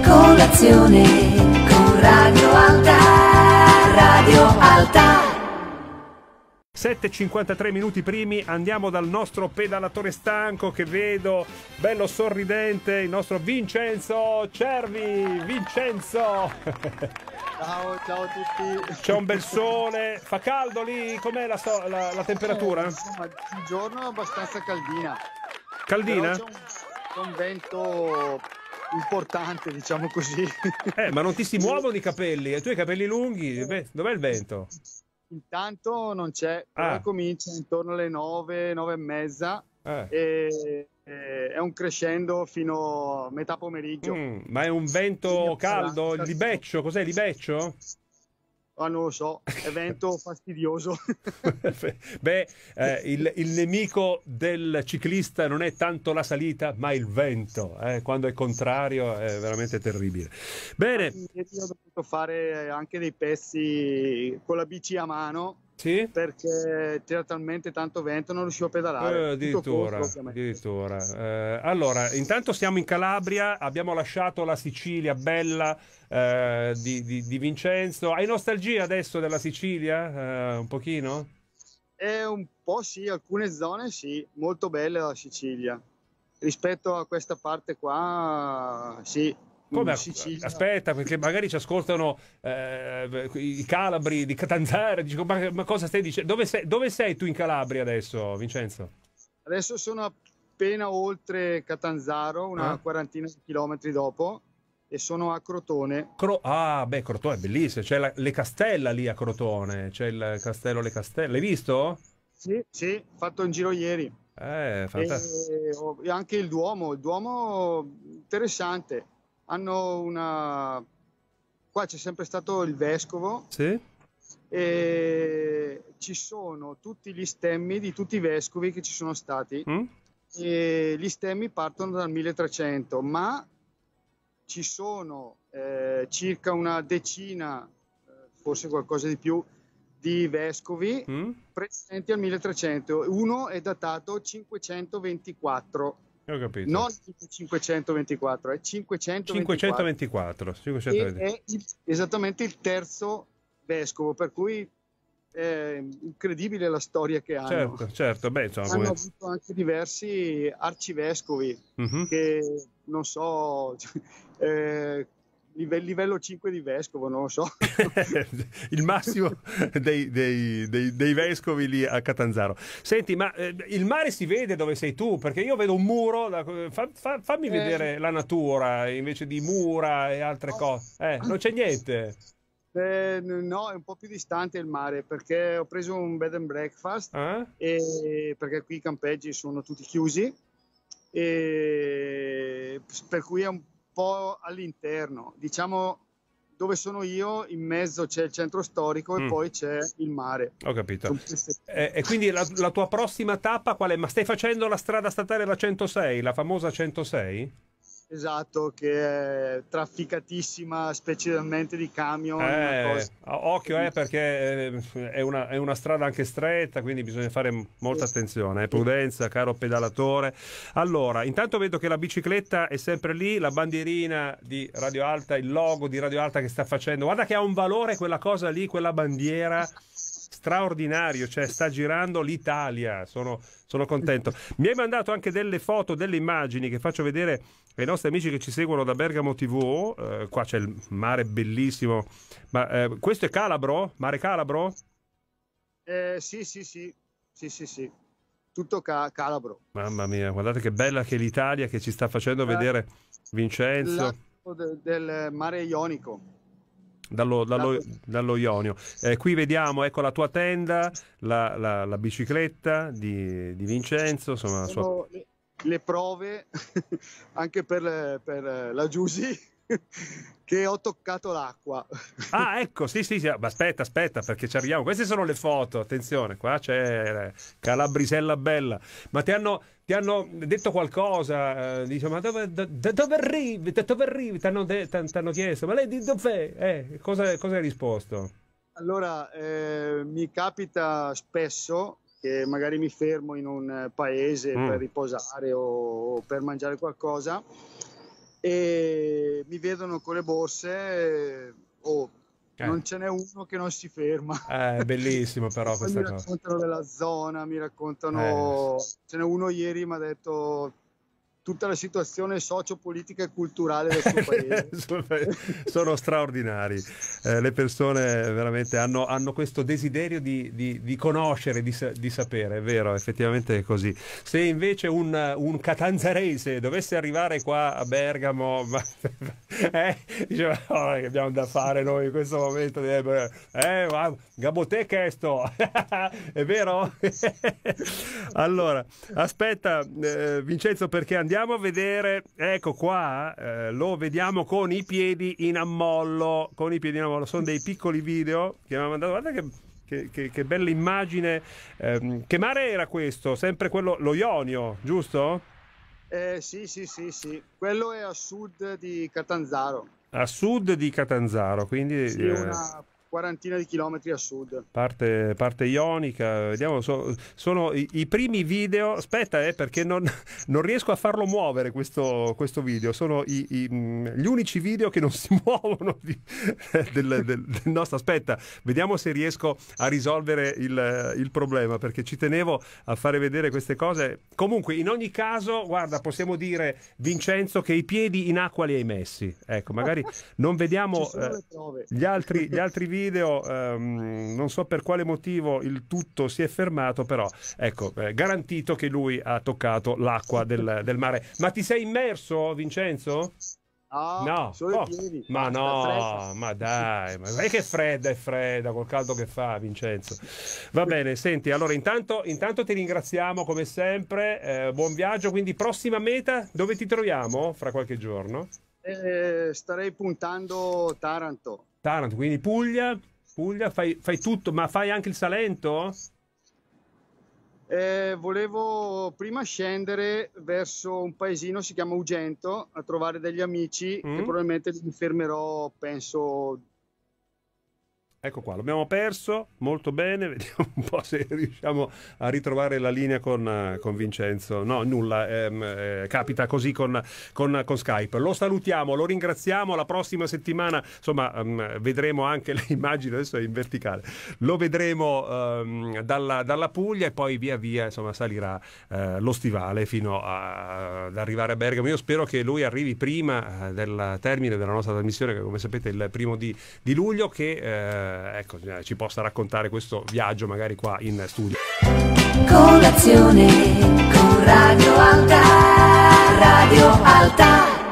colazione con Radio Alta, Radio Alta. 7.53 minuti primi, andiamo dal nostro pedalatore stanco che vedo, bello sorridente, il nostro Vincenzo Cervi. Vincenzo! Ciao, ciao a tutti! C'è un bel sole, fa caldo lì? Com'è la, la, la temperatura? Eh, insomma, il giorno è abbastanza caldina. Caldina? C'è un, un vento importante, diciamo così. Eh, ma non ti si muovono i capelli, e eh, tu hai i capelli lunghi, beh, dov'è il vento? Intanto non c'è, ah. comincia intorno alle 9, 9 e mezza eh. e, e, eh, è un crescendo fino a metà pomeriggio. Mm, ma è un vento caldo, libeccio, cos'è libeccio? ah, non lo so, evento fastidioso. Beh, eh, il, il, nemico del ciclista non è tanto la salita, ma il vento. Eh, quando è contrario è veramente terribile. Bene. Io ho dovuto fare anche dei pezzi con la bici a mano sì? Perché c'era talmente tanto vento, non riuscivo a pedalare. Eh, addirittura. Corso, addirittura. Eh, allora, intanto siamo in Calabria, abbiamo lasciato la Sicilia bella eh, di, di, di, Vincenzo. Hai nostalgia adesso della Sicilia? Eh, un pochino? Eh, un po' sì, alcune zone sì, molto belle la Sicilia. Rispetto a questa parte qua, sì, come, aspetta, perché magari ci ascoltano eh, i calabri di Catanzaro. Dico, ma, ma, cosa stai dicendo? Dove sei, dove sei, tu in Calabria adesso, Vincenzo? Adesso sono appena oltre Catanzaro, una ah. quarantina di chilometri dopo, e sono a Crotone. Cro- ah, beh, Crotone è bellissimo. C'è la, le Castella lì a Crotone. C'è il castello Le Castelle. L'hai visto? Sì, sì, fatto un giro ieri. Eh, fantastico. E, e anche il Duomo, il Duomo interessante hanno una... qua c'è sempre stato il vescovo. Sì. E ci sono tutti gli stemmi di tutti i vescovi che ci sono stati. Mm? E gli stemmi partono dal 1300, ma ci sono eh, circa una decina, eh, forse qualcosa di più, di vescovi mm? presenti al 1300. Uno è datato 524. Ho capito. Non 524, è 524. 524. 524. È esattamente il terzo vescovo, per cui è incredibile la storia che hanno. Certo, certo. Beh, insomma, hanno come... avuto anche diversi arcivescovi uh-huh. che non so eh, livello, livello 5 di vescovo, non lo so. il massimo dei, dei, dei, dei, vescovi lì a Catanzaro. Senti, ma eh, il mare si vede dove sei tu? Perché io vedo un muro, da, fa, fa, fammi eh. vedere la natura invece di mura e altre ah. cose. Eh, non c'è niente. Eh, no, è un po' più distante il mare perché ho preso un bed and breakfast ah. e, perché qui i campeggi sono tutti chiusi e per cui è un po' all'interno, diciamo dove sono io, in mezzo c'è il centro storico e mm. poi c'è il mare. Ho capito. E, e, quindi la, la, tua prossima tappa qual è? Ma stai facendo la strada statale la 106, la famosa 106? Esatto, che è trafficatissima specialmente di camion. Eh, occhio eh, perché eh, è una, è una, strada anche stretta, quindi bisogna fare molta attenzione, eh. prudenza, caro pedalatore. Allora, intanto vedo che la bicicletta è sempre lì, la bandierina di Radio Alta, il logo di Radio Alta che sta facendo. Guarda che ha un valore quella cosa lì, quella bandiera straordinario, cioè sta girando l'Italia, sono, sono contento. Mi hai mandato anche delle foto, delle immagini che faccio vedere ai nostri amici che ci seguono da Bergamo TV, eh, qua c'è il mare bellissimo, ma eh, questo è Calabro? Mare Calabro? Eh, sì, sì, sì, sì, sì, sì. Tutto ca- Calabro. Mamma mia, guardate che bella che è l'Italia che ci sta facendo vedere Vincenzo. Del, del mare Ionico dallo, dallo, dallo Ionio. Eh, qui vediamo, ecco la tua tenda, la, la, la bicicletta di, di, Vincenzo, insomma... Sua... Le, le, prove anche per, per la Giusy che ho toccato l'acqua. Ah, ecco, sì, sì, sì. aspetta, aspetta, perché ci arriviamo. Queste sono le foto, attenzione, qua c'è eh, Calabrisella Bella. Ma ti hanno, ti hanno detto qualcosa? Eh, dice, ma dove, da, dove arrivi? Da dove arrivi? Ti hanno, hanno, chiesto, ma lei di dov'è? Eh, cosa, cosa, hai risposto? Allora, eh, mi capita spesso che magari mi fermo in un paese mm. per riposare o, o per mangiare qualcosa e mi vedono con le borse o eh, oh, okay. non ce n'è uno che non si ferma. Eh, è eh, bellissimo però questa mi cosa. Mi raccontano della zona, mi raccontano... Eh. Ce n'è uno ieri mi ha detto tutta la situazione socio-politica e culturale del suo paese. Sono straordinari. Eh, le persone veramente hanno, hanno questo desiderio di, di, di conoscere, di, di, sapere, è vero, effettivamente è così. Se invece un, un catanzarese dovesse arrivare qua a Bergamo, ma, eh, diceva, oh, che abbiamo da fare noi in questo momento, eh, eh ma, Gabotè che è vero? allora, aspetta eh, Vincenzo perché andiamo andiamo a vedere, ecco qua, eh, lo vediamo con i piedi in ammollo, con i piedi in ammollo, sono dei piccoli video che mi hanno mandato, guarda che che, che, che, bella immagine. Eh, che mare era questo? Sempre quello, lo Ionio, giusto? Eh, sì, sì, sì, sì. Quello è a sud di Catanzaro. A sud di Catanzaro, quindi... Sì, eh... una quarantina di chilometri a sud. Parte, parte ionica, vediamo, so, sono i, i, primi video, aspetta eh, perché non, non, riesco a farlo muovere questo, questo video, sono i, i, mm, gli unici video che non si muovono di, del, del, del, nostro, aspetta, vediamo se riesco a risolvere il, il, problema perché ci tenevo a fare vedere queste cose. Comunque in ogni caso, guarda, possiamo dire Vincenzo che i piedi in acqua li hai messi, ecco, magari non vediamo eh, gli altri, gli altri video video, ehm, non so per quale motivo il tutto si è fermato, però ecco, eh, garantito che lui ha toccato l'acqua del, del mare. Ma ti sei immerso, Vincenzo? No, no. Oh, ma no, ma dai, ma è che fredda è fredda col caldo che fa Vincenzo. Va bene, senti, allora intanto, intanto ti ringraziamo come sempre, eh, buon viaggio, quindi prossima meta dove ti troviamo fra qualche giorno? Eh, starei puntando Taranto. Taranto, quindi Puglia, Puglia fai, fai tutto, ma fai anche il Salento? Eh, volevo prima scendere verso un paesino, si chiama Ugento, a trovare degli amici mm. che probabilmente mi fermerò, penso, Ecco qua, l'abbiamo perso, molto bene, vediamo un po' se riusciamo a ritrovare la linea con, eh, con Vincenzo. No, nulla, ehm, eh, capita così con, con, con, Skype. Lo salutiamo, lo ringraziamo, la prossima settimana, insomma, ehm, vedremo anche le immagini, adesso è in verticale, lo vedremo ehm, dalla, dalla, Puglia e poi via via insomma, salirà eh, lo stivale fino a, ad arrivare a Bergamo. Io spero che lui arrivi prima eh, del termine della nostra trasmissione, che come sapete è il primo di, di luglio, che... Eh, eh, ecco, eh, ci possa raccontare questo viaggio magari qua in studio. Colazione con Radio Alta, Radio Alta.